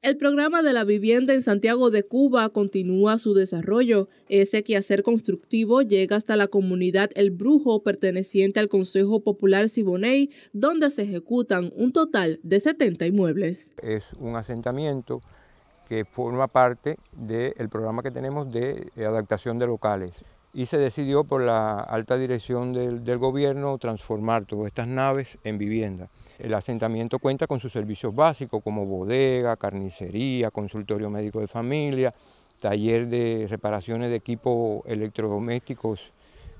El programa de la vivienda en Santiago de Cuba continúa su desarrollo. Ese quehacer constructivo llega hasta la comunidad El Brujo, perteneciente al Consejo Popular Siboney, donde se ejecutan un total de 70 inmuebles. Es un asentamiento que forma parte del programa que tenemos de adaptación de locales y se decidió por la alta dirección del, gobierno transformar todas estas naves en vivienda. El asentamiento cuenta con sus servicios básicos como bodega, carnicería, consultorio médico de familia, taller de reparaciones de equipos electrodomésticos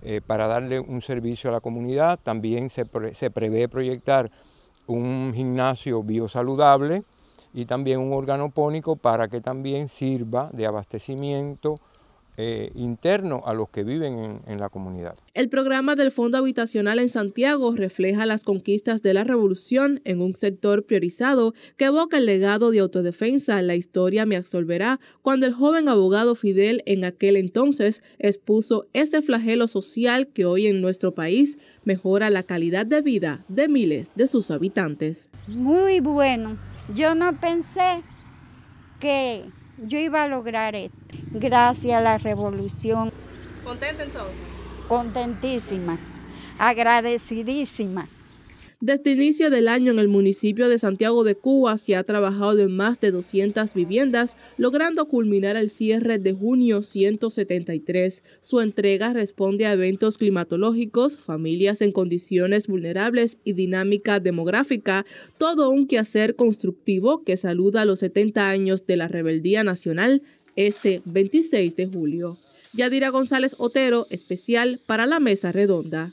eh, para darle un servicio a la comunidad. También se, se prevé proyectar un gimnasio biosaludable y también un pónico para que también sirva de abastecimiento eh, interno a los que viven en, en, la comunidad. El programa del Fondo Habitacional en Santiago refleja las conquistas de la revolución en un sector priorizado que evoca el legado de autodefensa. La historia me absolverá cuando el joven abogado Fidel en aquel entonces expuso este flagelo social que hoy en nuestro país mejora la calidad de vida de miles de sus habitantes. Muy bueno. Yo no pensé que yo iba a lograr esto, gracias a la revolución. ¿Contenta entonces? Contentísima, agradecidísima. Desde inicio del año en el municipio de Santiago de Cuba se ha trabajado en más de 200 viviendas, logrando culminar el cierre de junio 173. Su entrega responde a eventos climatológicos, familias en condiciones vulnerables y dinámica demográfica, todo un quehacer constructivo que saluda los 70 años de la rebeldía nacional este 26 de julio. Yadira González Otero, especial para la mesa redonda.